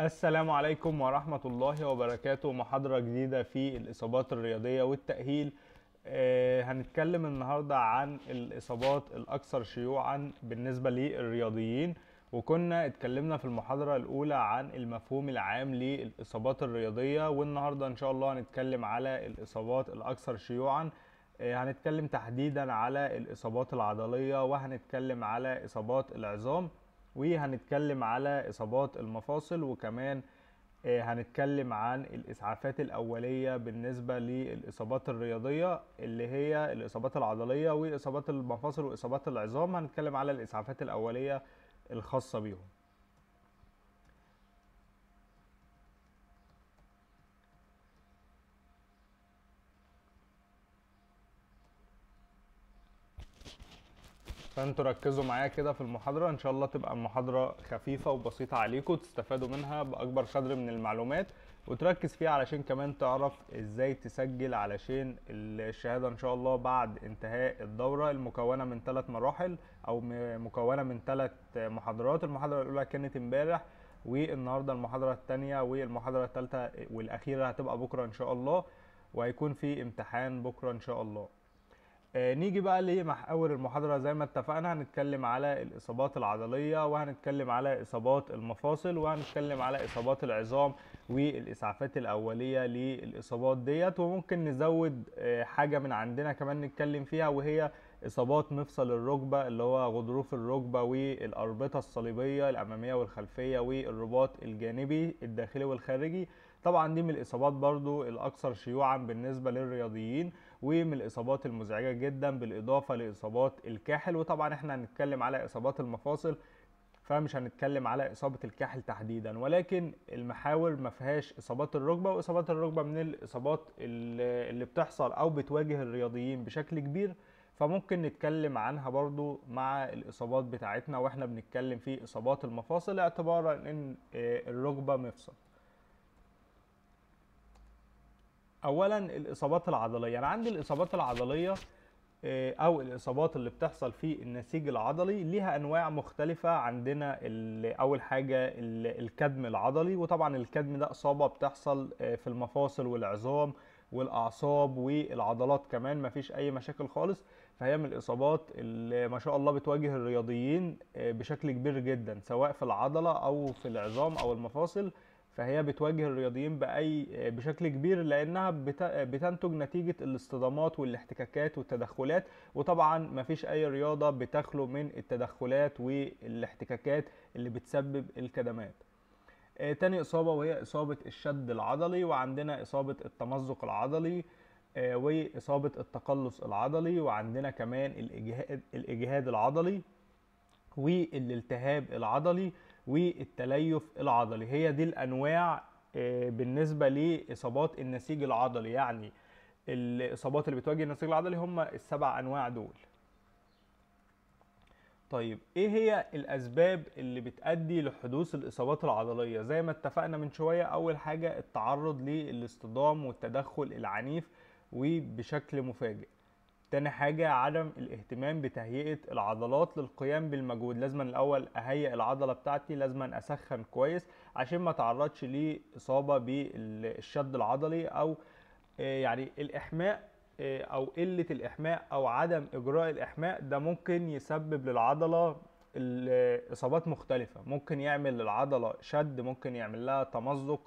السلام عليكم ورحمة الله وبركاته محاضرة جديدة في الإصابات الرياضية والتأهيل آه، هنتكلم النهاردة عن الإصابات الأكثر شيوعا بالنسبة للرياضيين وكنا اتكلمنا في المحاضرة الأولى عن المفهوم العام للإصابات الرياضية والنهاردة إن شاء الله هنتكلم على الإصابات الأكثر شيوعا آه، هنتكلم تحديدا على الإصابات العضلية وهنتكلم على إصابات العظام وهنتكلم على إصابات المفاصل وكمان آه، هنتكلم عن الإسعافات الأولية بالنسبة للإصابات الرياضية اللي هي الإصابات العضلية وإصابات المفاصل وإصابات العظام هنتكلم على الإسعافات الأولية الخاصة بيهم فانتوا ركزوا معايا كده في المحاضره ان شاء الله تبقى المحاضره خفيفه وبسيطه عليكم تستفادوا منها باكبر قدر من المعلومات وتركز فيها علشان كمان تعرف ازاي تسجل علشان الشهاده ان شاء الله بعد انتهاء الدوره المكونه من ثلاث مراحل او مكونه من ثلاث محاضرات المحاضره الاولى كانت امبارح والنهارده المحاضره الثانيه والمحاضره الثالثه والاخيره هتبقى بكره ان شاء الله وهيكون في امتحان بكره ان شاء الله آه، نيجي بقى لمحاور المحاضرة زي ما اتفقنا هنتكلم على الإصابات العضلية وهنتكلم على إصابات المفاصل وهنتكلم على إصابات العظام والإسعافات الأولية للإصابات ديت وممكن نزود آه، حاجة من عندنا كمان نتكلم فيها وهي إصابات مفصل الركبة اللي هو غضروف الركبة والأربطة الصليبية الأمامية والخلفية والرباط الجانبي الداخلي والخارجي طبعا دي من الإصابات برضو الأكثر شيوعا بالنسبة للرياضيين ومن الاصابات المزعجه جدا بالاضافه لاصابات الكاحل وطبعا احنا هنتكلم على اصابات المفاصل فمش هنتكلم على اصابه الكاحل تحديدا ولكن المحاور ما فيهاش اصابات الركبه واصابات الركبه من الاصابات اللي بتحصل او بتواجه الرياضيين بشكل كبير فممكن نتكلم عنها برضو مع الاصابات بتاعتنا واحنا بنتكلم في اصابات المفاصل اعتبارا ان آه، الركبه مفصل اولا الاصابات العضليه انا عندي الاصابات العضليه آه، او الاصابات اللي بتحصل في النسيج العضلي ليها انواع مختلفه عندنا اول حاجه الكدم العضلي وطبعا الكدم ده اصابه بتحصل آه، في المفاصل والعظام والاعصاب والعضلات كمان مفيش اي مشاكل خالص فهي من الاصابات اللي ما شاء الله بتواجه الرياضيين آه، بشكل كبير جدا سواء في العضله او في العظام او المفاصل فهي بتواجه الرياضيين باي بشكل كبير لانها بتنتج نتيجه الاصطدامات والاحتكاكات والتدخلات وطبعا مفيش اي رياضه بتخلو من التدخلات والاحتكاكات اللي بتسبب الكدمات آه، تاني اصابه وهي اصابه الشد العضلي وعندنا اصابه التمزق العضلي آه، واصابه التقلص العضلي وعندنا كمان الاجهاد الاجهاد العضلي والالتهاب العضلي والتليف العضلي هي دي الانواع آه، بالنسبه لاصابات النسيج العضلي يعني الاصابات اللي بتواجه النسيج العضلي هم السبع انواع دول طيب ايه هي الاسباب اللي بتؤدي لحدوث الاصابات العضليه زي ما اتفقنا من شويه اول حاجه التعرض للاصطدام والتدخل العنيف وبشكل مفاجئ تاني حاجة عدم الاهتمام بتهيئة العضلات للقيام بالمجهود لازما الأول أهيئ العضلة بتاعتي لازما أسخن كويس عشان ما تعرضش لإصابة بالشد العضلي أو آه، يعني الإحماء آه، أو قلة الإحماء أو عدم إجراء الإحماء ده ممكن يسبب للعضلة إصابات مختلفة ممكن يعمل للعضلة شد ممكن يعمل لها تمزق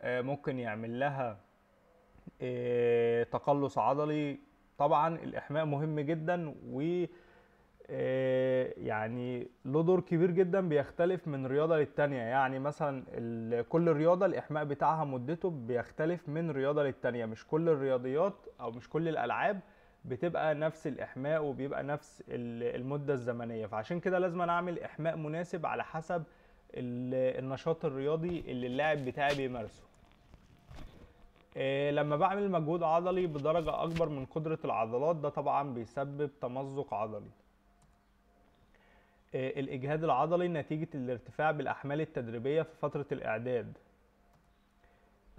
آه، ممكن يعمل لها تقلص عضلي طبعا الاحماء مهم جدا و آه، يعني له دور كبير جدا بيختلف من رياضه للتانيه يعني مثلا كل رياضه الاحماء بتاعها مدته بيختلف من رياضه للتانيه مش كل الرياضيات او مش كل الالعاب بتبقى نفس الاحماء وبيبقى نفس المده الزمنيه فعشان كده لازم اعمل احماء مناسب على حسب النشاط الرياضي اللي اللاعب بتاعي بيمارسه آه، لما بعمل مجهود عضلي بدرجة أكبر من قدرة العضلات ده طبعا بيسبب تمزق عضلي آه، الإجهاد العضلي نتيجة الارتفاع بالأحمال التدريبية في فترة الإعداد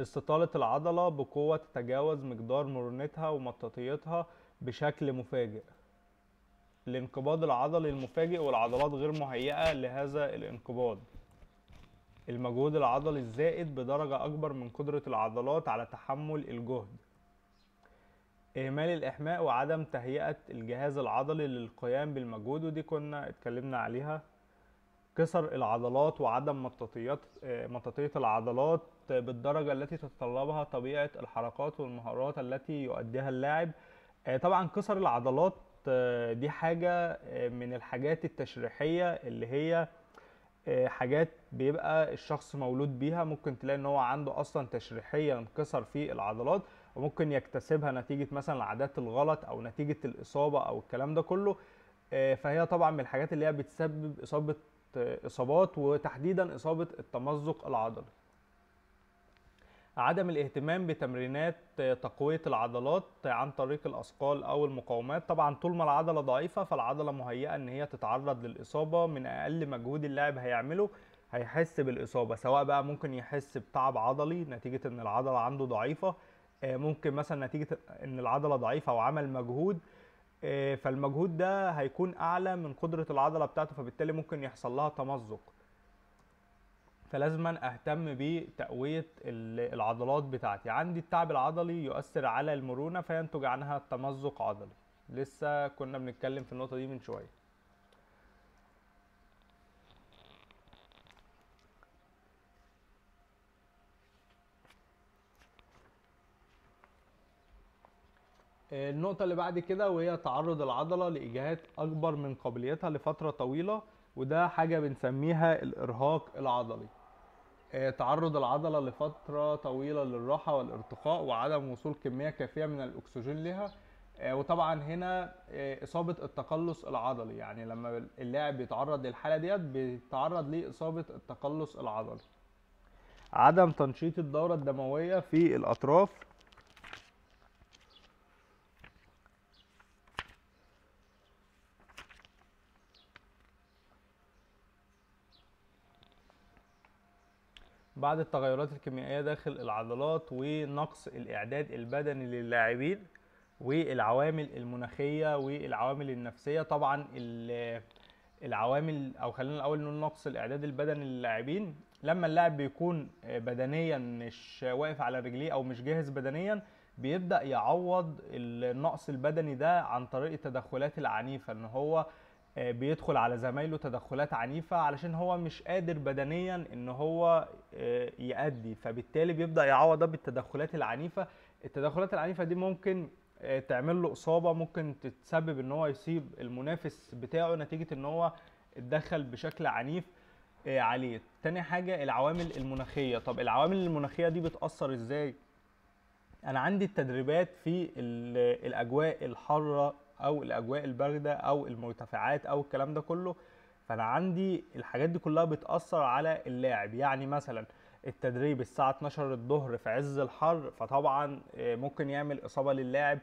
استطالة العضلة بقوة تتجاوز مقدار مرونتها ومطاطيتها بشكل مفاجئ الانقباض العضلي المفاجئ والعضلات غير مهيئة لهذا الانقباض المجهود العضلي الزائد بدرجة أكبر من قدرة العضلات على تحمل الجهد إهمال الإحماء وعدم تهيئة الجهاز العضلي للقيام بالمجهود ودي كنا اتكلمنا عليها كسر العضلات وعدم مطاطيات آه، مطاطية العضلات بالدرجة التي تتطلبها طبيعة الحركات والمهارات التي يؤديها اللاعب آه، طبعا كسر العضلات آه، دي حاجة من الحاجات التشريحية اللي هي حاجات بيبقى الشخص مولود بيها ممكن تلاقي ان هو عنده اصلا تشريحيه انكسر في العضلات وممكن يكتسبها نتيجه مثلا العادات الغلط او نتيجه الاصابه او الكلام ده كله آه، فهي طبعا من الحاجات اللي هي بتسبب اصابه آه، اصابات وتحديدا اصابه التمزق العضلي عدم الاهتمام بتمرينات آه، تقوية العضلات عن طريق الأثقال أو المقاومات طبعا طول ما العضلة ضعيفة فالعضلة مهيئة أن هي تتعرض للإصابة من أقل مجهود اللاعب هيعمله هيحس بالاصابه سواء بقى ممكن يحس بتعب عضلي نتيجه ان العضله عنده ضعيفه آه، ممكن مثلا نتيجه ان العضله ضعيفه وعمل مجهود آه، فالمجهود ده هيكون اعلى من قدره العضله بتاعته فبالتالي ممكن يحصل لها تمزق فلازم اهتم بتقويه العضلات بتاعتي عندي التعب العضلي يؤثر على المرونه فينتج عنها تمزق عضلي لسه كنا بنتكلم في النقطه دي من شويه النقطة اللي بعد كده وهي تعرض العضلة لإجهاد أكبر من قابليتها لفترة طويلة وده حاجة بنسميها الإرهاق العضلي آه، تعرض العضلة لفترة طويلة للراحة والارتخاء وعدم وصول كمية كافية من الأكسجين لها آه، وطبعا هنا آه، إصابة التقلص العضلي يعني لما اللاعب بيتعرض للحالة ديت بيتعرض لإصابة التقلص العضلي عدم تنشيط الدورة الدموية في الأطراف بعد التغيرات الكيميائية داخل العضلات ونقص الإعداد البدني للاعبين والعوامل المناخية والعوامل النفسية طبعا العوامل أو خلينا الأول نقول نقص الإعداد البدني للاعبين لما اللاعب بيكون بدنيا مش واقف على رجليه أو مش جاهز بدنيا بيبدأ يعوض النقص البدني ده عن طريق التدخلات العنيفة ان هو آه، بيدخل على زمايله تدخلات عنيفه علشان هو مش قادر بدنيا ان هو آه، يأدي فبالتالي بيبدا يعوض بالتدخلات العنيفه التدخلات العنيفه دي ممكن آه، تعمل له اصابه ممكن تتسبب ان هو يصيب المنافس بتاعه نتيجه ان هو اتدخل بشكل عنيف عليه تاني حاجه العوامل المناخيه طب العوامل المناخيه دي بتاثر ازاي انا عندي التدريبات في الاجواء الحاره او الاجواء البارده او المرتفعات او الكلام ده كله فانا عندي الحاجات دي كلها بتاثر على اللاعب يعني مثلا التدريب الساعه 12 الظهر في عز الحر فطبعا آه، ممكن يعمل اصابه للاعب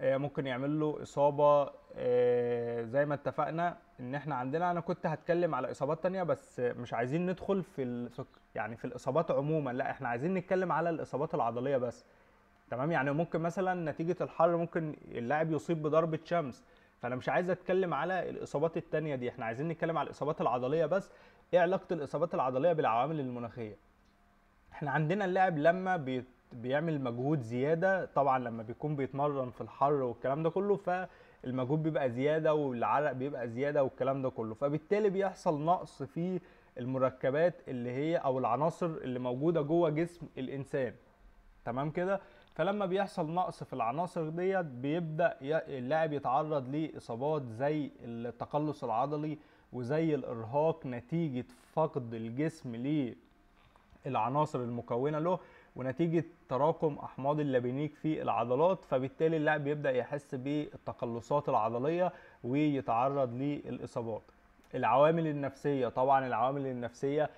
آه، ممكن يعمل له اصابه آه، زي ما اتفقنا ان احنا عندنا انا كنت هتكلم على اصابات تانية بس مش عايزين ندخل في يعني في الاصابات عموما لا احنا عايزين نتكلم على الاصابات العضليه بس تمام يعني ممكن مثلا نتيجه الحر ممكن اللاعب يصيب بضربه شمس فانا مش عايز اتكلم على الاصابات التانية دي احنا عايزين نتكلم على الاصابات العضليه بس ايه علاقه الاصابات العضليه بالعوامل المناخيه احنا عندنا اللاعب لما بيعمل مجهود زياده طبعا لما بيكون بيتمرن في الحر والكلام ده كله فالمجهود بيبقى زياده والعرق بيبقى زياده والكلام ده كله فبالتالي بيحصل نقص في المركبات اللي هي او العناصر اللي موجوده جوه جسم الانسان تمام كده فلما بيحصل نقص في العناصر ديت بيبدا اللاعب يتعرض لاصابات زي التقلص العضلي وزي الارهاق نتيجه فقد الجسم للعناصر المكونه له ونتيجه تراكم احماض اللبنيك في العضلات فبالتالي اللاعب بيبدا يحس بالتقلصات العضليه ويتعرض للاصابات العوامل النفسيه طبعا العوامل النفسيه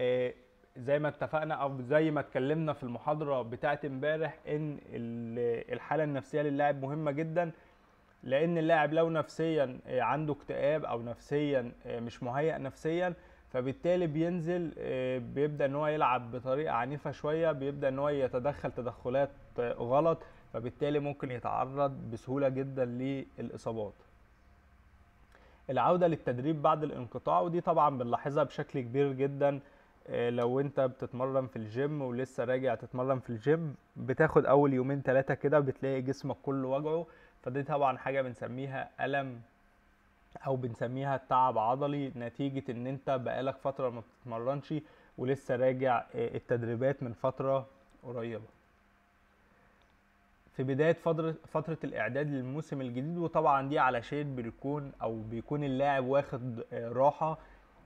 آه، زي ما اتفقنا او زي ما اتكلمنا في المحاضره بتاعه امبارح ان الحاله النفسيه للاعب مهمه جدا لان اللاعب لو نفسيا آه، عنده اكتئاب او نفسيا آه، مش مهيئ نفسيا فبالتالي بينزل آه، بيبدا ان هو يلعب بطريقه عنيفه شويه بيبدا ان هو يتدخل تدخلات غلط فبالتالي ممكن يتعرض بسهوله جدا للاصابات العوده للتدريب بعد الانقطاع ودي طبعا بنلاحظها بشكل كبير جدا آه، لو انت بتتمرن في الجيم ولسه راجع تتمرن في الجيم بتاخد اول يومين ثلاثه كده بتلاقي جسمك كله وجعه فدي طبعا حاجه بنسميها الم او بنسميها تعب عضلي نتيجه ان انت بقالك فتره ما بتتمرنش ولسه راجع آه، التدريبات من فتره قريبه في بداية فترة, فترة الإعداد للموسم الجديد وطبعا دي علشان بيكون أو بيكون اللاعب واخد آه، راحة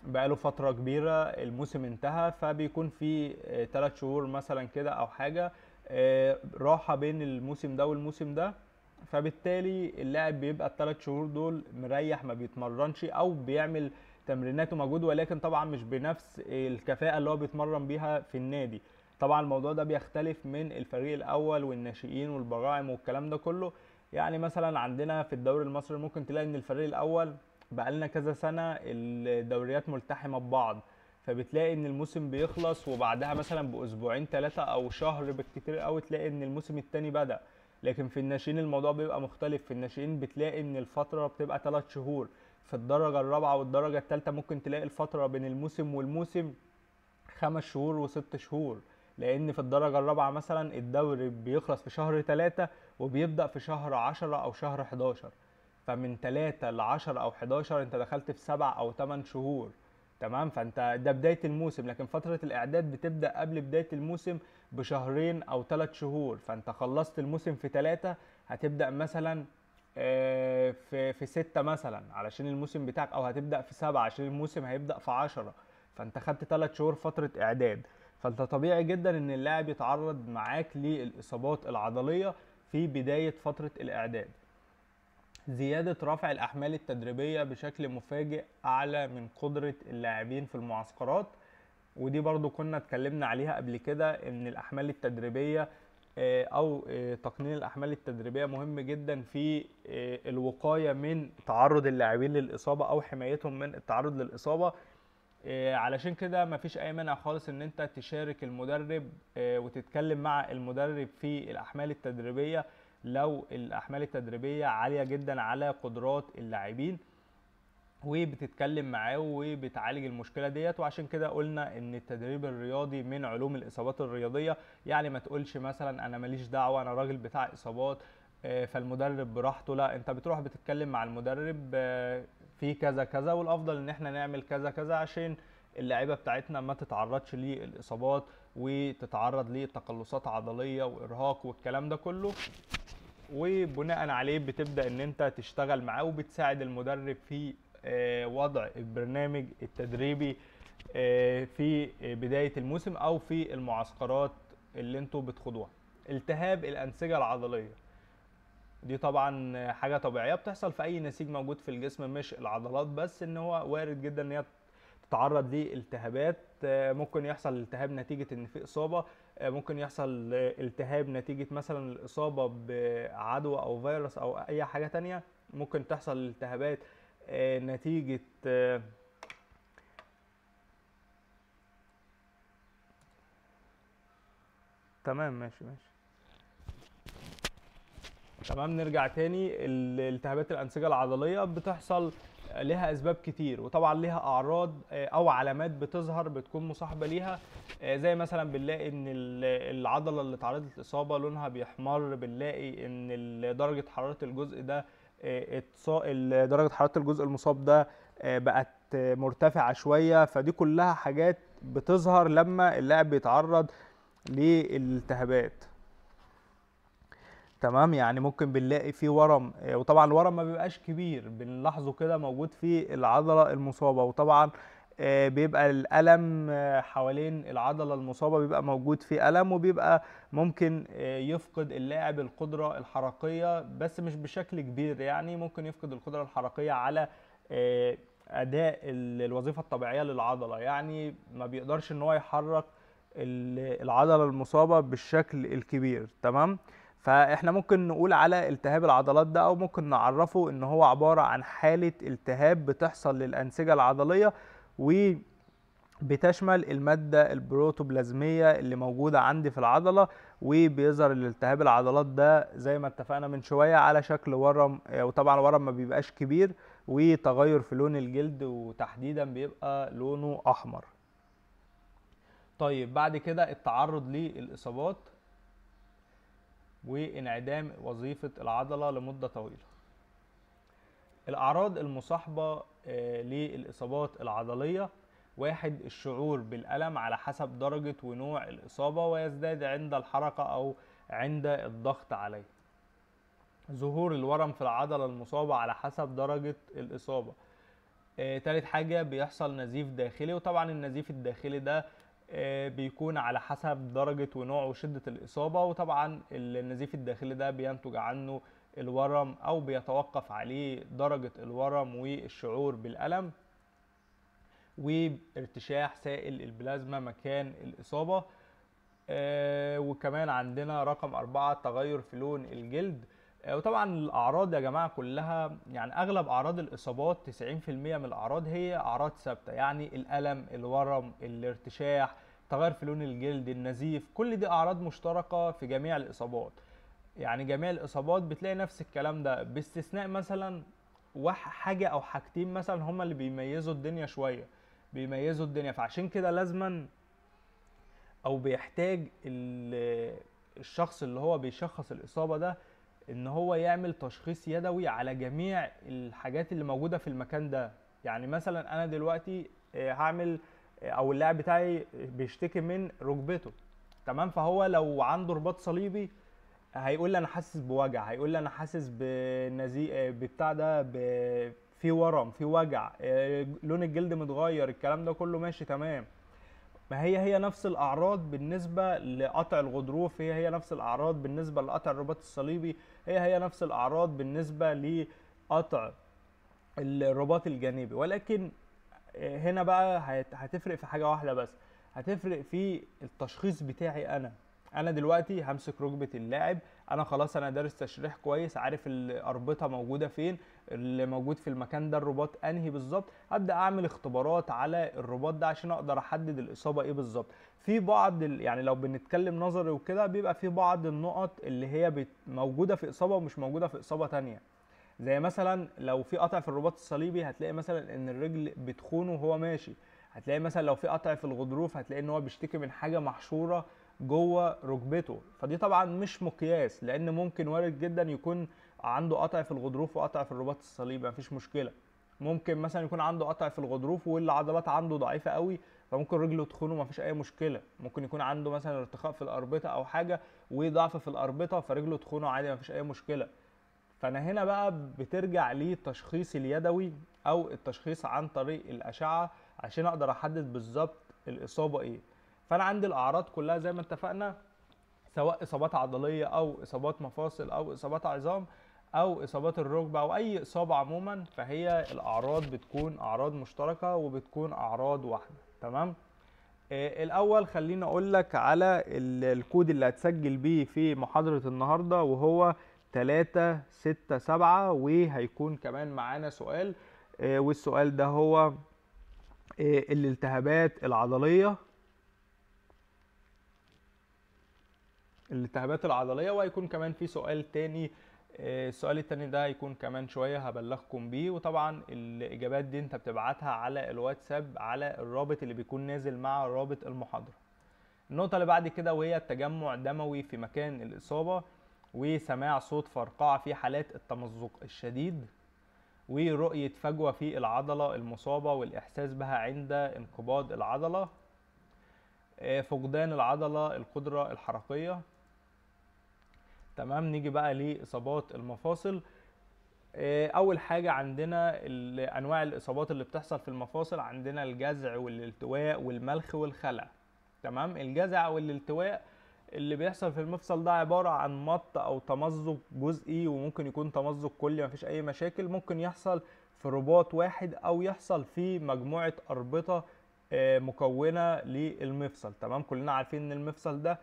بقاله فتره كبيره الموسم انتهى فبيكون في ثلاث آه، شهور مثلا كده او حاجه آه، راحه بين الموسم ده والموسم ده فبالتالي اللاعب بيبقى الثلاث شهور دول مريح ما بيتمرنش او بيعمل تمرينات ومجهود ولكن طبعا مش بنفس الكفاءه اللي هو بيتمرن بيها في النادي طبعا الموضوع ده بيختلف من الفريق الاول والناشئين والبراعم والكلام ده كله يعني مثلا عندنا في الدوري المصري ممكن تلاقي ان الفريق الاول بقالنا كذا سنه الدوريات ملتحمه ببعض فبتلاقي ان الموسم بيخلص وبعدها مثلا باسبوعين ثلاثه او شهر بالكتير قوي تلاقي ان الموسم الثاني بدا لكن في الناشئين الموضوع بيبقى مختلف في الناشئين بتلاقي ان الفتره بتبقى ثلاث شهور في الدرجه الرابعه والدرجه الثالثه ممكن تلاقي الفتره بين الموسم والموسم خمس شهور وست شهور لان في الدرجه الرابعه مثلا الدوري بيخلص في شهر ثلاثة وبيبدا في شهر عشرة او شهر 11 فمن 3 ل 10 او 11 انت دخلت في 7 او 8 شهور تمام فانت ده بدايه الموسم لكن فتره الاعداد بتبدا قبل بدايه الموسم بشهرين او 3 شهور فانت خلصت الموسم في 3 هتبدا مثلا آه، في في 6 مثلا علشان الموسم بتاعك او هتبدا في 7 عشان الموسم هيبدا في 10 فانت خدت 3 شهور فتره اعداد فانت طبيعي جدا ان اللاعب يتعرض معاك للاصابات العضليه في بدايه فتره الاعداد زيادة رفع الأحمال التدريبية بشكل مفاجئ أعلى من قدرة اللاعبين في المعسكرات ودي برضو كنا اتكلمنا عليها قبل كده إن الأحمال التدريبية آه، أو آه، تقنين الأحمال التدريبية مهم جدا في آه، الوقاية من تعرض اللاعبين للإصابة أو حمايتهم من التعرض للإصابة علشان كده مفيش أي مانع خالص إن أنت تشارك المدرب وتتكلم مع المدرب في الأحمال التدريبية لو الاحمال التدريبيه عاليه جدا على قدرات اللاعبين وبتتكلم معاه وبتعالج المشكله ديت وعشان كده قلنا ان التدريب الرياضي من علوم الاصابات الرياضيه يعني ما تقولش مثلا انا ماليش دعوه انا راجل بتاع اصابات آه، فالمدرب براحته لا انت بتروح بتتكلم مع المدرب آه، في كذا كذا والافضل ان احنا نعمل كذا كذا عشان اللعيبه بتاعتنا ما تتعرضش للاصابات وتتعرض لتقلصات عضليه وارهاق والكلام ده كله وبناء عليه بتبدا ان انت تشتغل معاه وبتساعد المدرب في آه، وضع البرنامج التدريبي آه، في آه، بدايه الموسم او في المعسكرات اللي انتوا بتخوضوها التهاب الانسجه العضليه دي طبعا حاجه طبيعيه بتحصل في اي نسيج موجود في الجسم مش العضلات بس ان هو وارد جدا ان هي تتعرض لالتهابات ممكن يحصل التهاب نتيجه ان في اصابه آه، ممكن يحصل التهاب نتيجة مثلا الإصابة بعدوى أو فيروس أو أي حاجة تانية ممكن تحصل التهابات آه، نتيجة آه، تمام ماشي ماشي تمام نرجع تاني التهابات الأنسجة العضلية بتحصل لها اسباب كتير وطبعا لها اعراض آه، او علامات بتظهر بتكون مصاحبه ليها آه، زي مثلا بنلاقي ان العضله اللي اتعرضت لاصابه لونها بيحمر بنلاقي ان درجه حراره الجزء ده آه، درجه حراره الجزء المصاب ده بقت مرتفعه شويه فدي كلها حاجات بتظهر لما اللاعب بيتعرض للالتهابات تمام يعني ممكن بنلاقي في ورم آه، وطبعا الورم ما بيبقاش كبير بنلاحظه كده موجود في العضله المصابه وطبعا آه، بيبقى الألم آه، حوالين العضلة المصابة بيبقى موجود في ألم وبيبقى ممكن يفقد اللاعب القدرة الحركية بس مش بشكل كبير يعني ممكن يفقد القدرة الحركية على أداء الوظيفة الطبيعية للعضلة يعني ما بيقدرش إن هو يحرك العضلة المصابة بالشكل الكبير تمام؟ فاحنا ممكن نقول على التهاب العضلات ده او ممكن نعرفه ان هو عباره عن حاله التهاب بتحصل للانسجه العضليه وبتشمل الماده البروتوبلازميه اللي موجوده عندي في العضله وبيظهر الالتهاب العضلات ده زي ما اتفقنا من شويه على شكل ورم وطبعا ورم ما بيبقاش كبير وتغير في لون الجلد وتحديدا بيبقى لونه احمر طيب بعد كده التعرض للاصابات وانعدام وظيفة العضلة لمدة طويلة الأعراض المصاحبة آه، للإصابات العضلية واحد الشعور بالألم على حسب درجة ونوع الإصابة ويزداد عند الحركة أو عند الضغط عليه ظهور الورم في العضلة المصابة على حسب درجة الإصابة آه، تالت حاجة بيحصل نزيف داخلي وطبعا النزيف الداخلي ده آه، بيكون على حسب درجة ونوع وشدة الإصابة وطبعا النزيف الداخلي ده بينتج عنه الورم أو بيتوقف عليه درجة الورم والشعور بالألم وارتشاح سائل البلازما مكان الإصابة آه، وكمان عندنا رقم أربعة تغير في لون الجلد آه، وطبعا الاعراض يا جماعه كلها يعني اغلب اعراض الاصابات 90% من الاعراض هي اعراض ثابته يعني الالم الورم الارتشاح تغير في لون الجلد النزيف كل دي اعراض مشتركه في جميع الاصابات يعني جميع الاصابات بتلاقي نفس الكلام ده باستثناء مثلا حاجه او حاجتين مثلا هما اللي بيميزوا الدنيا شويه بيميزوا الدنيا فعشان كده لازما او بيحتاج الشخص اللي هو بيشخص الاصابه ده ان هو يعمل تشخيص يدوي على جميع الحاجات اللي موجوده في المكان ده يعني مثلا انا دلوقتي آه، هعمل آه، او اللاعب بتاعي بيشتكي من ركبته تمام فهو لو عنده رباط صليبي هيقول لي انا حاسس بوجع هيقول لي انا حاسس بنزيق آه، بتاع ده في ورم في وجع لون الجلد متغير الكلام ده كله ماشي تمام ما هي هي نفس الاعراض بالنسبه لقطع الغضروف هي هي نفس الاعراض بالنسبه لقطع الرباط الصليبي هي هي نفس الاعراض بالنسبه لقطع الرباط الجانبي ولكن آه، هنا بقى هتفرق في حاجه واحده بس هتفرق في التشخيص بتاعي انا انا دلوقتي همسك ركبه اللاعب انا خلاص انا دارس تشريح كويس عارف الاربطه موجوده فين اللي موجود في المكان ده الرباط انهي بالظبط ابدا اعمل اختبارات على الرباط ده عشان اقدر احدد الاصابه ايه بالظبط في بعض يعني لو بنتكلم نظري وكده بيبقى في بعض النقط اللي هي موجوده في اصابه ومش موجوده في اصابه تانية زي مثلا لو في قطع في الرباط الصليبي هتلاقي مثلا ان الرجل بتخونه وهو ماشي هتلاقي مثلا لو في قطع في الغضروف هتلاقي ان هو بيشتكي من حاجه محشوره جوه ركبته فدي طبعا مش مقياس لان ممكن وارد جدا يكون عنده قطع في الغضروف وقطع في الرباط الصليبي مفيش مشكله ممكن مثلا يكون عنده قطع في الغضروف والعضلات عنده ضعيفه قوي فممكن رجله تخونه ومفيش اي مشكله ممكن يكون عنده مثلا ارتخاء في الاربطه او حاجه وضعف في الاربطه فرجله تخونه عادي مفيش اي مشكله فانا هنا بقى بترجع للتشخيص اليدوي او التشخيص عن طريق الاشعه عشان اقدر احدد بالظبط الاصابه ايه فانا عندي الاعراض كلها زي ما اتفقنا سواء اصابات عضليه او اصابات مفاصل او اصابات عظام او اصابات الركبه او اي اصابه عموما فهي الاعراض بتكون اعراض مشتركه وبتكون اعراض واحده تمام آه، الاول خليني اقول لك على الكود اللي هتسجل بيه في محاضره النهارده وهو 3 6 7 وهيكون كمان معانا سؤال آه، والسؤال ده هو آه، الالتهابات العضليه الالتهابات العضليه وهيكون كمان في سؤال تاني آه، السؤال التاني ده هيكون كمان شويه هبلغكم بيه وطبعا الاجابات دي انت بتبعتها على الواتساب على الرابط اللي بيكون نازل مع رابط المحاضره النقطه اللي بعد كده وهي التجمع دموي في مكان الاصابه وسماع صوت فرقعه في حالات التمزق الشديد ورؤية فجوة في العضلة المصابة والإحساس بها عند انقباض العضلة آه، فقدان العضلة القدرة الحركية تمام نيجي بقى لاصابات المفاصل آه، اول حاجه عندنا انواع الاصابات اللي بتحصل في المفاصل عندنا الجزع والالتواء والملخ والخلع تمام الجزع والالتواء اللي بيحصل في المفصل ده عباره عن مط او تمزق جزئي وممكن يكون تمزق كلي مفيش اي مشاكل ممكن يحصل في رباط واحد او يحصل في مجموعه اربطه آه، مكونه للمفصل تمام كلنا عارفين ان المفصل ده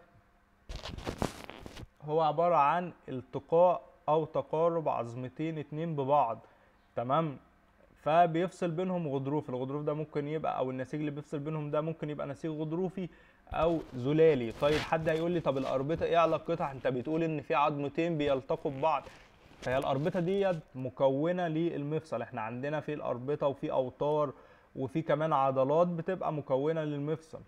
هو عبارة عن التقاء أو تقارب عظمتين اتنين ببعض تمام فبيفصل بينهم غضروف الغضروف ده ممكن يبقى او النسيج اللي بيفصل بينهم ده ممكن يبقى نسيج غضروفي او زلالي طيب حد هيقول لي طب الاربطه ايه علاقتها انت بتقول ان في عظمتين بيلتقوا ببعض فهي الاربطه ديت مكونه للمفصل احنا عندنا في الاربطه وفي اوتار وفي كمان عضلات بتبقى مكونه للمفصل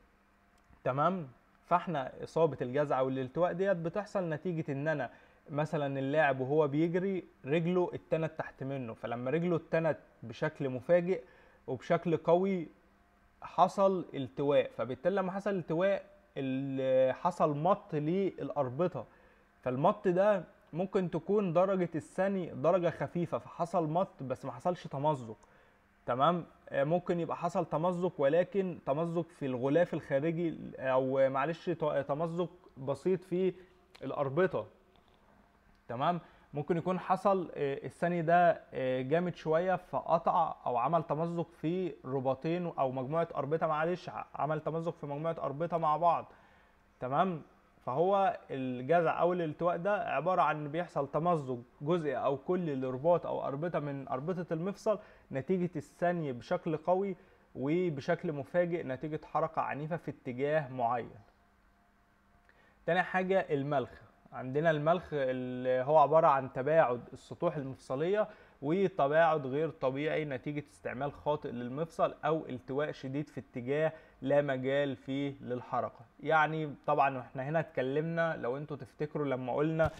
تمام فاحنا اصابه الجزعه والالتواء ديت بتحصل نتيجه ان انا مثلا اللاعب وهو بيجري رجله اتنت تحت منه فلما رجله اتنت بشكل مفاجئ وبشكل قوي حصل التواء فبالتالي لما حصل التواء حصل مط للاربطه فالمط ده ممكن تكون درجه الثاني درجه خفيفه فحصل مط بس ما حصلش تمزق تمام آه، ممكن يبقى حصل تمزق ولكن تمزق في الغلاف الخارجي او معلش تمزق بسيط في الاربطه تمام ممكن يكون حصل آه، الثاني ده آه، جامد شويه فقطع او عمل تمزق في رباطين او مجموعه اربطه معلش عمل تمزق في مجموعه اربطه مع بعض تمام فهو الجذع او الالتواء ده عباره عن بيحصل تمزج جزء او كل الرباط او اربطه من اربطه المفصل نتيجه الثني بشكل قوي وبشكل مفاجئ نتيجه حركه عنيفه في اتجاه معين تاني حاجه الملخ عندنا الملخ اللي هو عبارة عن تباعد السطوح المفصلية وتباعد غير طبيعي نتيجة استعمال خاطئ للمفصل أو التواء شديد في اتجاه لا مجال فيه للحركة يعني طبعا احنا هنا اتكلمنا لو انتوا تفتكروا لما قلنا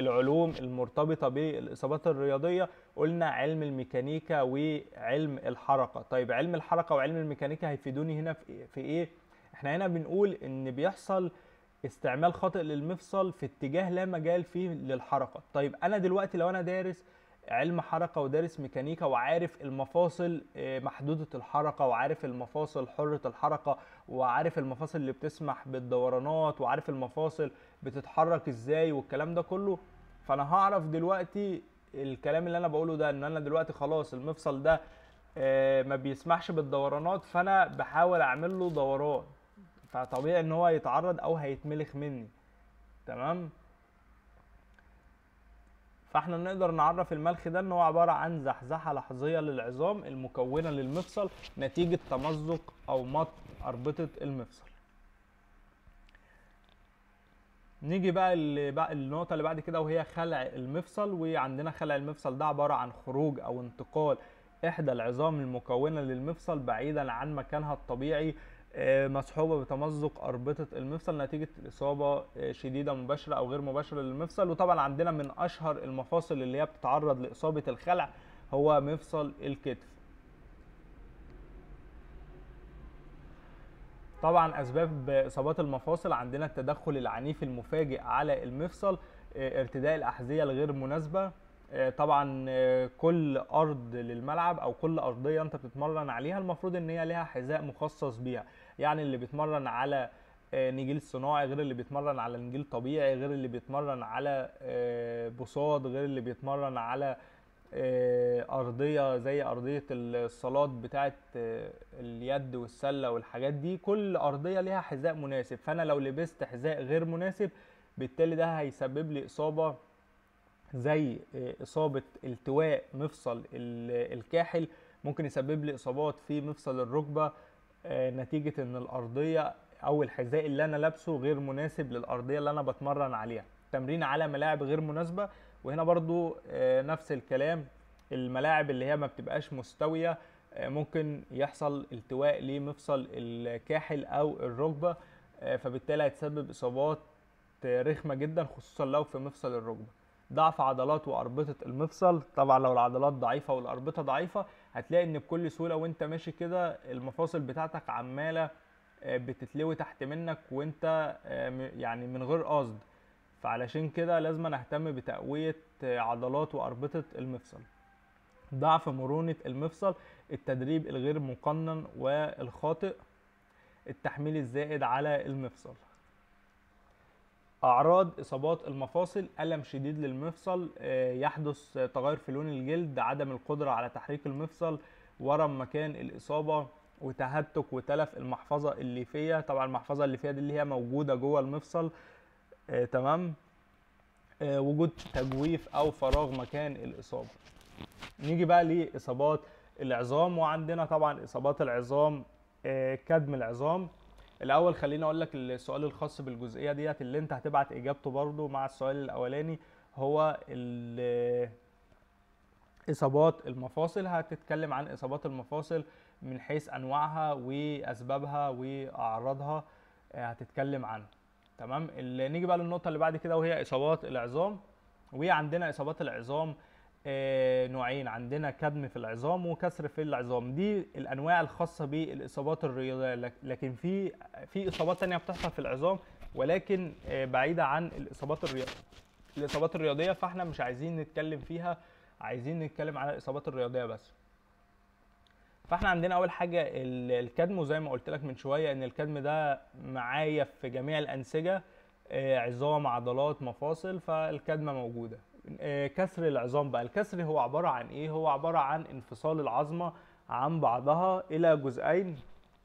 العلوم المرتبطة بالإصابات الرياضية قلنا علم الميكانيكا وعلم الحركة طيب علم الحركة وعلم الميكانيكا هيفيدوني هنا في ايه؟ احنا هنا بنقول ان بيحصل استعمال خاطئ للمفصل في اتجاه لا مجال فيه للحركه طيب انا دلوقتي لو انا دارس علم حركه ودارس ميكانيكا وعارف المفاصل آه، محدوده الحركه وعارف المفاصل حره الحركه وعارف المفاصل اللي بتسمح بالدورانات وعارف المفاصل بتتحرك ازاي والكلام ده كله فانا هعرف دلوقتي الكلام اللي انا بقوله ده ان انا دلوقتي خلاص المفصل ده آه، ما بيسمحش بالدورانات فانا بحاول اعمل له دوران فطبيعي ان هو يتعرض او هيتملخ مني تمام فاحنا نقدر نعرف الملخ ده ان هو عباره عن زحزحه لحظيه للعظام المكونه للمفصل نتيجه تمزق او مط اربطه المفصل نيجي بقى النقطه اللي بعد كده وهي خلع المفصل وعندنا خلع المفصل ده عباره عن خروج او انتقال احدى العظام المكونه للمفصل بعيدا عن مكانها الطبيعي آه، مصحوبه بتمزق اربطه المفصل نتيجه اصابه آه، شديده مباشره او غير مباشره للمفصل وطبعا عندنا من اشهر المفاصل اللي هي بتتعرض لاصابه الخلع هو مفصل الكتف طبعا اسباب اصابات المفاصل عندنا التدخل العنيف المفاجئ على المفصل آه، ارتداء الاحذيه الغير مناسبه طبعا كل ارض للملعب او كل ارضيه انت بتتمرن عليها المفروض ان هي ليها حذاء مخصص بيها يعني اللي بيتمرن على آه، نجيل صناعي غير اللي بيتمرن على نجيل طبيعي غير اللي بيتمرن على آه، بساط غير اللي بيتمرن على آه، ارضيه زي ارضيه الصالات بتاعه اليد والسله والحاجات دي كل ارضيه ليها حذاء مناسب فانا لو لبست حذاء غير مناسب بالتالي ده هيسبب لي اصابه زي اصابه التواء مفصل الكاحل ممكن يسبب لي اصابات في مفصل الركبه آه، نتيجه ان الارضيه او الحذاء اللي انا لابسه غير مناسب للارضيه اللي انا بتمرن عليها تمرين على ملاعب غير مناسبه وهنا برضو آه، نفس الكلام الملاعب اللي هي ما بتبقاش مستويه آه، ممكن يحصل التواء لمفصل الكاحل او الركبه فبالتالي هتسبب اصابات رخمه جدا خصوصا لو في مفصل الركبه ضعف عضلات واربطه المفصل طبعا لو العضلات ضعيفه والاربطه ضعيفه هتلاقي ان بكل سهوله وانت ماشي كده المفاصل بتاعتك عماله آه، بتتلوي تحت منك وانت آه، يعني من غير قصد فعلشان كده لازم اهتم بتقويه آه، عضلات واربطه المفصل ضعف مرونة المفصل التدريب الغير مقنن والخاطئ التحميل الزائد على المفصل أعراض إصابات المفاصل ألم شديد للمفصل آه، يحدث تغير في لون الجلد عدم القدرة على تحريك المفصل ورم مكان الإصابة وتهتك وتلف المحفظة الليفية طبعا المحفظة الليفية دي اللي هي موجودة جوه المفصل آه، تمام آه، وجود تجويف أو فراغ مكان الإصابة نيجي بقى لإصابات العظام وعندنا طبعا إصابات العظام كدم العظام الاول خليني اقول لك السؤال الخاص بالجزئيه ديت اللي انت هتبعت اجابته برضو مع السؤال الاولاني هو اصابات المفاصل هتتكلم عن اصابات المفاصل من حيث انواعها واسبابها واعراضها آه، هتتكلم عنها تمام اللي نيجي بقى للنقطه اللي بعد كده وهي اصابات العظام وعندنا اصابات العظام آه، نوعين عندنا كدم في العظام وكسر في العظام دي الانواع الخاصه بالاصابات الرياضيه لكن في في اصابات ثانيه بتحصل في العظام ولكن آه، بعيده عن الاصابات الرياضيه الاصابات الرياضيه فاحنا مش عايزين نتكلم فيها عايزين نتكلم على الاصابات الرياضيه بس فاحنا عندنا اول حاجه الكدم وزي ما قلت لك من شويه ان الكدم ده معايا في جميع الانسجه آه، عظام عضلات مفاصل فالكدمه موجوده آه، كسر العظام بقى الكسر هو عباره عن ايه هو عباره عن انفصال العظمه عن بعضها الى جزئين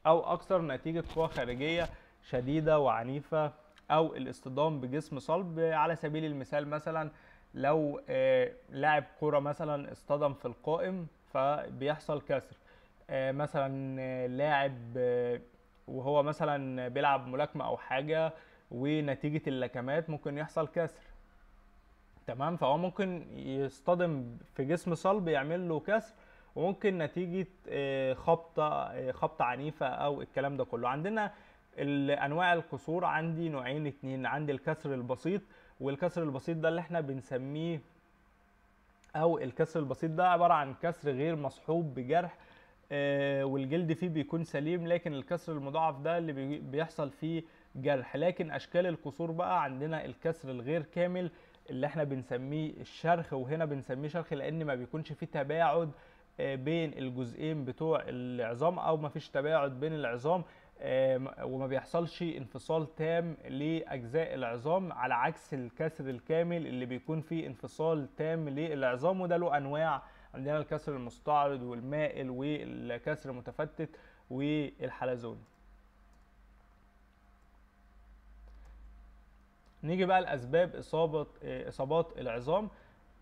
او اكثر نتيجه قوى خارجيه شديده وعنيفه او الاصطدام بجسم صلب على سبيل المثال مثلا لو آه، لاعب كوره مثلا اصطدم في القائم فبيحصل كسر آه، مثلا لاعب وهو مثلا بيلعب ملاكمه او حاجه ونتيجه اللكمات ممكن يحصل كسر تمام فهو ممكن يصطدم في جسم صلب يعمل له كسر وممكن نتيجه آه، خبطه آه، خبطه عنيفه او الكلام ده كله عندنا انواع الكسور عندي نوعين اتنين عندي الكسر البسيط والكسر البسيط ده اللي احنا بنسميه او الكسر البسيط ده عباره عن كسر غير مصحوب بجرح آه، والجلد فيه بيكون سليم لكن الكسر المضاعف ده اللي بيحصل فيه جرح لكن اشكال الكسور بقى عندنا الكسر الغير كامل اللي احنا بنسميه الشرخ وهنا بنسميه شرخ لان ما بيكونش فيه تباعد آه، بين الجزئين بتوع العظام او ما فيش تباعد بين العظام وما بيحصلش انفصال تام لاجزاء العظام على عكس الكسر الكامل اللي بيكون فيه انفصال تام للعظام وده له انواع عندنا الكسر المستعرض والمائل والكسر المتفتت والحلزوني نيجي بقى لاسباب اصابه اصابات العظام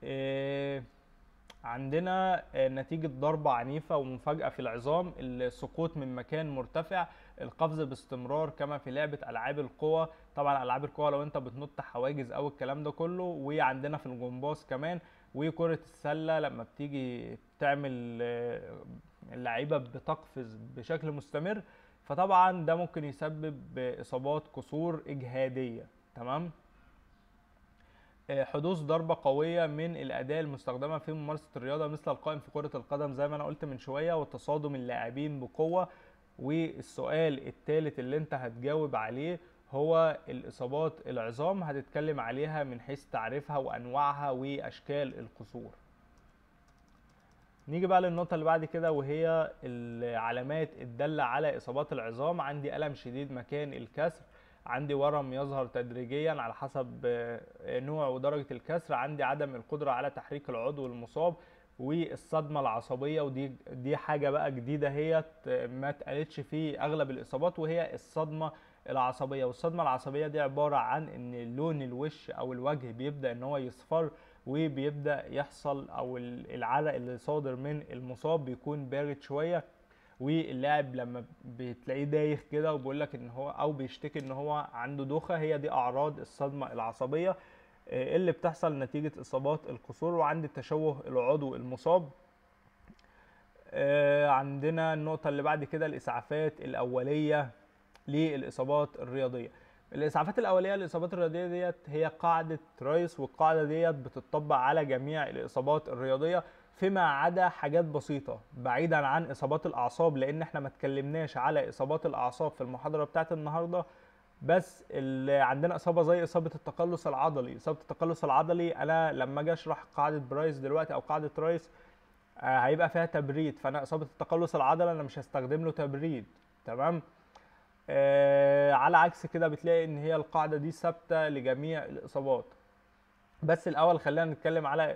آه، عندنا آه، نتيجة ضربة عنيفة ومفاجأة في العظام السقوط من مكان مرتفع القفز باستمرار كما في لعبة ألعاب القوى طبعا ألعاب القوى لو أنت بتنط حواجز أو الكلام ده كله وعندنا في الجمباز كمان وكرة السلة لما بتيجي تعمل آه، اللعيبة بتقفز بشكل مستمر فطبعا ده ممكن يسبب إصابات كسور إجهادية تمام آه، حدوث ضربة قوية من الأداة المستخدمة في ممارسة الرياضة مثل القائم في كرة القدم زي ما أنا قلت من شوية وتصادم اللاعبين بقوة والسؤال الثالث اللي أنت هتجاوب عليه هو الإصابات العظام هتتكلم عليها من حيث تعريفها وأنواعها وأشكال القصور نيجي بقى للنقطة اللي بعد كده وهي العلامات الدالة على إصابات العظام عندي ألم شديد مكان الكسر عندي ورم يظهر تدريجيا على حسب آه، نوع ودرجة الكسر عندي عدم القدرة على تحريك العضو المصاب والصدمة العصبية ودي دي حاجة بقى جديدة هي آه، ما اتقالتش في أغلب الإصابات وهي الصدمة العصبية والصدمة العصبية دي عبارة عن إن لون الوش أو الوجه بيبدأ إن هو يصفر وبيبدأ يحصل أو العرق اللي صادر من المصاب بيكون بارد شوية واللاعب لما بتلاقيه دايخ كده وبيقول لك ان هو او بيشتكي ان هو عنده دوخه هي دي اعراض الصدمه العصبيه آه، اللي بتحصل نتيجه اصابات القصور وعند التشوه العضو المصاب آه، عندنا النقطه اللي بعد كده الاسعافات الاوليه للاصابات الرياضيه الاسعافات الاوليه للاصابات الرياضيه ديت هي قاعده رايس والقاعده ديت بتطبق على جميع الاصابات الرياضيه فيما عدا حاجات بسيطة بعيدا عن إصابات الأعصاب لأن احنا ما تكلمناش على إصابات الأعصاب في المحاضرة بتاعت النهاردة بس اللي عندنا إصابة زي إصابة التقلص العضلي إصابة التقلص العضلي أنا لما أجي أشرح قاعدة برايس دلوقتي أو قاعدة رايس آه، هيبقى فيها تبريد فأنا إصابة التقلص العضلي أنا مش هستخدم له تبريد تمام آه، على عكس كده بتلاقي إن هي القاعدة دي ثابتة لجميع الإصابات بس الاول خلينا نتكلم على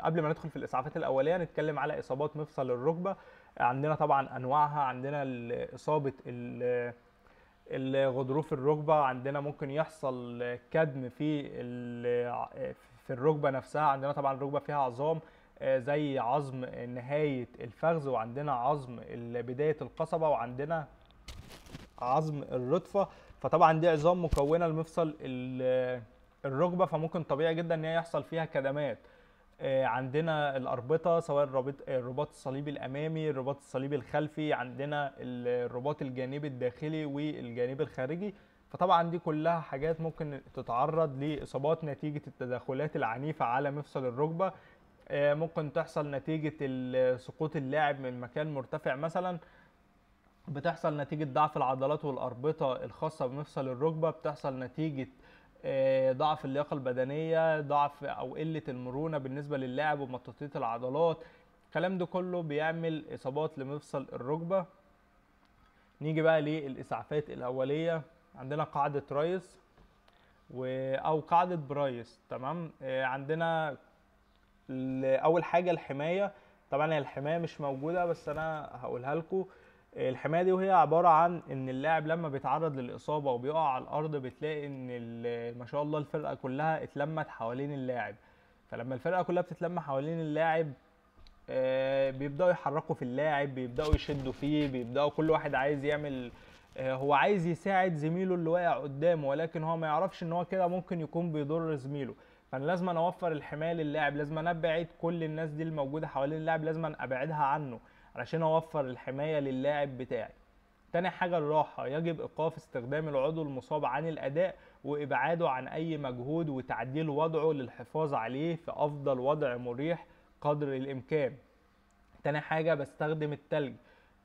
قبل ما ندخل في الاسعافات الاوليه نتكلم على اصابات مفصل الركبه عندنا طبعا انواعها عندنا اصابه الغضروف الركبه عندنا ممكن يحصل كدم في في الركبه نفسها عندنا طبعا الركبه فيها عظام آه، زي عظم نهايه الفخذ وعندنا عظم بدايه القصبه وعندنا عظم الرضفه فطبعا دي عظام مكونه لمفصل الركبه فممكن طبيعي جدا ان هي يحصل فيها كدمات آه، عندنا الاربطه سواء الرباط الصليبي الامامي الرباط الصليبي الخلفي عندنا الرباط الجانبي الداخلي والجانب الخارجي فطبعا دي كلها حاجات ممكن تتعرض لاصابات نتيجه التدخلات العنيفه على مفصل الركبه آه، ممكن تحصل نتيجه سقوط اللاعب من مكان مرتفع مثلا بتحصل نتيجه ضعف العضلات والاربطه الخاصه بمفصل الركبه بتحصل نتيجه آه، ضعف اللياقه البدنيه ضعف او قله المرونه بالنسبه للاعب ومطاطيه العضلات الكلام ده كله بيعمل اصابات لمفصل الركبه نيجي بقى للاسعافات الاوليه عندنا قاعده رايس و... او قاعده برايس تمام آه، عندنا اول حاجه الحمايه طبعا الحمايه مش موجوده بس انا هقولها لكم الحمايه دي وهي عباره عن ان اللاعب لما بيتعرض للاصابه وبيقع على الارض بتلاقي ان ما شاء الله الفرقه كلها اتلمت حوالين اللاعب فلما الفرقه كلها بتتلم حوالين اللاعب آه، بيبداوا يحركوا في اللاعب بيبداوا يشدوا فيه بيبداوا كل واحد عايز يعمل آه، هو عايز يساعد زميله اللي واقع قدامه ولكن هو ما يعرفش ان هو كده ممكن يكون بيضر زميله فانا لازم اوفر الحمايه للاعب لازم ابعد كل الناس دي الموجوده حوالين اللاعب لازم ابعدها عنه علشان اوفر الحمايه للاعب بتاعي تاني حاجة الراحة يجب إيقاف استخدام العضو المصاب عن الأداء وإبعاده عن أي مجهود وتعديل وضعه للحفاظ عليه في أفضل وضع مريح قدر الإمكان تاني حاجة بستخدم التلج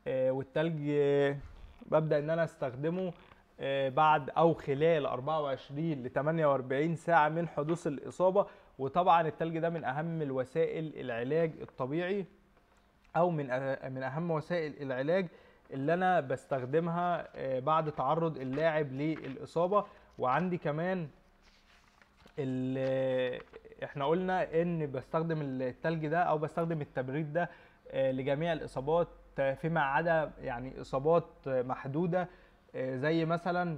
آه والتلج آه ببدأ إن أنا أستخدمه آه، بعد أو خلال 24 ل 48 ساعة من حدوث الإصابة وطبعا التلج ده من أهم الوسائل العلاج الطبيعي او من من اهم وسائل العلاج اللي انا بستخدمها آه، بعد تعرض اللاعب للاصابه وعندي كمان احنا قلنا ان بستخدم التلج ده او بستخدم التبريد ده آه، لجميع الاصابات فيما عدا يعني اصابات محدوده آه، زي مثلا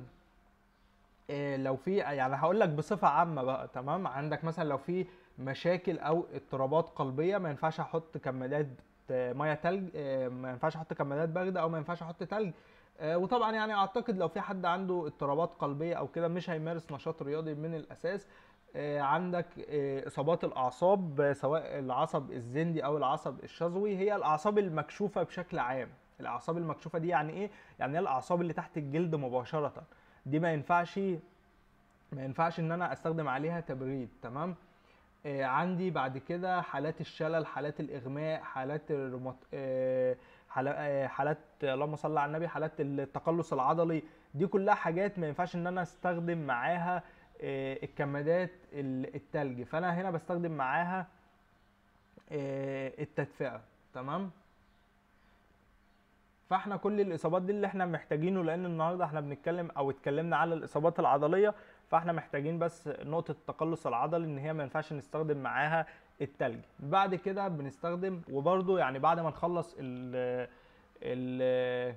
لو في يعني هقول لك بصفه عامه بقى تمام عندك مثلا لو في مشاكل او اضطرابات قلبيه ما ينفعش احط كمادات ميه تلج آه، ما ينفعش احط كمادات بارده او ما ينفعش احط تلج آه، وطبعا يعني اعتقد لو في حد عنده اضطرابات قلبيه او كده مش هيمارس نشاط رياضي من الاساس آه، عندك اصابات الاعصاب سواء العصب الزندي او العصب الشظوي هي الاعصاب المكشوفه بشكل عام الاعصاب المكشوفه دي يعني ايه يعني هي الاعصاب اللي تحت الجلد مباشره دي ما ينفعش ما ينفعش ان انا استخدم عليها تبريد تمام آه، عندي بعد كده حالات الشلل حالات الاغماء حالات الرمط... آه، آه، حالات اللهم صل على النبي حالات التقلص العضلي دي كلها حاجات ما ينفعش ان انا استخدم معاها الكمادات التلج فانا هنا بستخدم معاها التدفئه تمام فاحنا كل الاصابات دي اللي احنا محتاجينه لان النهارده احنا بنتكلم او اتكلمنا على الاصابات العضليه فاحنا محتاجين بس نقطه التقلص العضلي ان هي ما ينفعش نستخدم معاها التلج بعد كده بنستخدم وبرده يعني بعد ما نخلص ال ال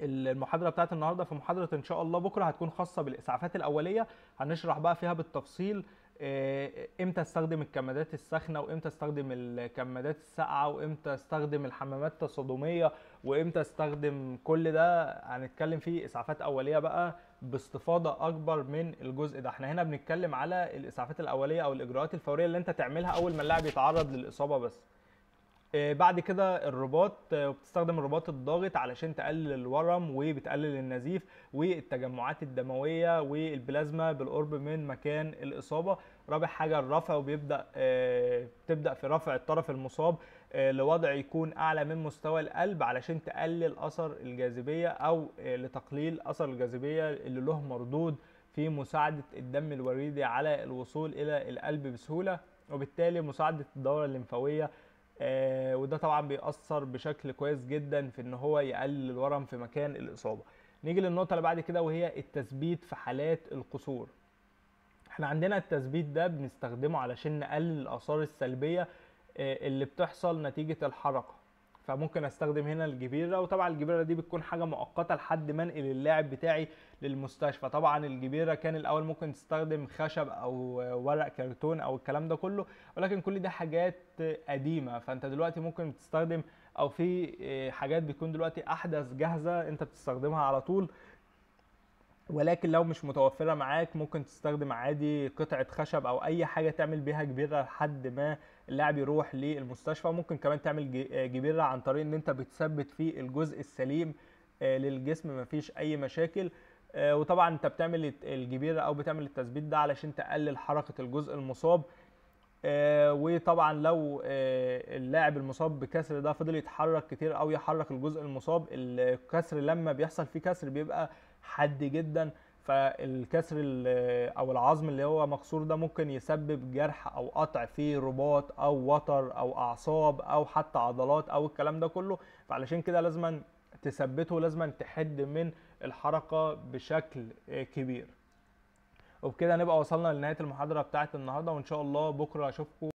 المحاضره بتاعت النهارده في محاضره ان شاء الله بكره هتكون خاصه بالاسعافات الاوليه هنشرح بقى فيها بالتفصيل آه، امتى استخدم الكمادات الساخنه وامتى استخدم الكمادات الساقعه وامتى استخدم الحمامات التصادميه وامتى استخدم كل ده هنتكلم فيه اسعافات اوليه بقى باستفاضه اكبر من الجزء ده احنا هنا بنتكلم على الاسعافات الاوليه او الاجراءات الفوريه اللي انت تعملها اول ما اللاعب يتعرض للاصابه بس آه، بعد كده الرباط آه، وبتستخدم الرباط الضاغط علشان تقلل الورم وبتقلل النزيف والتجمعات الدمويه والبلازما بالقرب من مكان الاصابه رابع حاجه الرفع وبيبدا آه، بتبدا في رفع الطرف المصاب آه، لوضع يكون اعلى من مستوى القلب علشان تقلل اثر الجاذبيه او آه، لتقليل اثر الجاذبيه اللي له مردود في مساعده الدم الوريدي على الوصول الى القلب بسهوله وبالتالي مساعده الدوره الليمفاويه آه، وده طبعا بيأثر بشكل كويس جدا في ان هو يقلل الورم في مكان الاصابه نيجي للنقطه اللي بعد كده وهي التثبيت في حالات القصور احنا عندنا التثبيت ده بنستخدمه علشان نقلل الاثار السلبيه آه، اللي بتحصل نتيجه الحركه فممكن استخدم هنا الجبيره وطبعا الجبيره دي بتكون حاجه مؤقته لحد ما انقل اللاعب بتاعي للمستشفى طبعا الجبيره كان الاول ممكن تستخدم خشب او ورق كرتون او الكلام ده كله ولكن كل ده حاجات قديمه فانت دلوقتي ممكن تستخدم او في آه، حاجات بتكون دلوقتي احدث جاهزه انت بتستخدمها على طول ولكن لو مش متوفره معاك ممكن تستخدم عادي قطعه خشب او اي حاجه تعمل بيها جبيره لحد ما اللاعب يروح للمستشفى ممكن كمان تعمل آه، جبيره عن طريق ان انت بتثبت فيه الجزء السليم آه، للجسم مفيش اي مشاكل آه، وطبعا انت بتعمل الجبيره او بتعمل التثبيت ده علشان تقلل حركه الجزء المصاب وطبعا لو اللاعب المصاب بكسر ده فضل يتحرك كتير او يحرك الجزء المصاب الكسر لما بيحصل فيه كسر بيبقى حد جدا فالكسر او العظم اللي هو مكسور ده ممكن يسبب جرح او قطع في رباط او وتر او اعصاب او حتى عضلات او الكلام ده كله فعلشان كده لازما تثبته لازم تحد من الحركه بشكل كبير وبكده نبقى وصلنا لنهايه المحاضره بتاعت النهارده وان شاء الله بكره اشوفكم